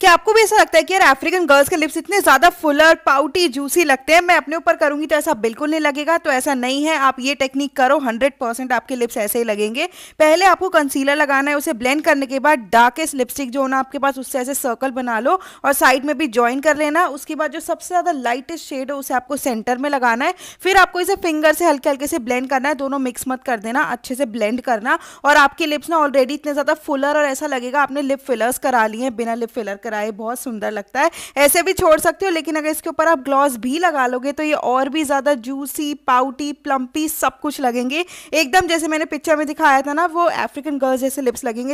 क्या आपको भी ऐसा लगता है कि यार अफ्रीकन गर्ल्स के लिप्स इतने ज़्यादा फुलर पाउटी जूसी लगते हैं मैं अपने ऊपर करूंगी तो ऐसा बिल्कुल नहीं लगेगा तो ऐसा नहीं है आप ये टेक्निक करो 100 परसेंट आपके लिप्स ऐसे ही लगेंगे पहले आपको कंसीलर लगाना है उसे ब्लेंड करने के बाद डार्केस्ट लिपस्टिक जो होना आपके पास उससे ऐसे सर्कल बना लो और साइड में भी ज्वाइन कर लेना उसके बाद जो सबसे ज़्यादा लाइटेस्ट शेड हो उसे आपको सेंटर में लगाना है फिर आपको इसे फिंगर से हल्के हल्के से ब्लेंड करना है दोनों मिक्स मत कर देना अच्छे से ब्लेंड करना और आपके लिप्स ना ऑलरेडी इतने ज़्यादा फुलर और ऐसा लगेगा आपने लिप फिलर्स करा लिए हैं बिना लिप फिलर है बहुत सुंदर लगता है ऐसे भी छोड़ सकते हो लेकिन अगर इसके ऊपर आप ग्लॉस भी लगा लोगे तो ये और भी ज़्यादा जूसी पाउटी प्लम्पी सब कुछ लगेंगे एकदम जैसे मैंने पिक्चर में दिखाया था ना वो अफ्रीकन गर्ल्स जैसे लिप्स लगेंगे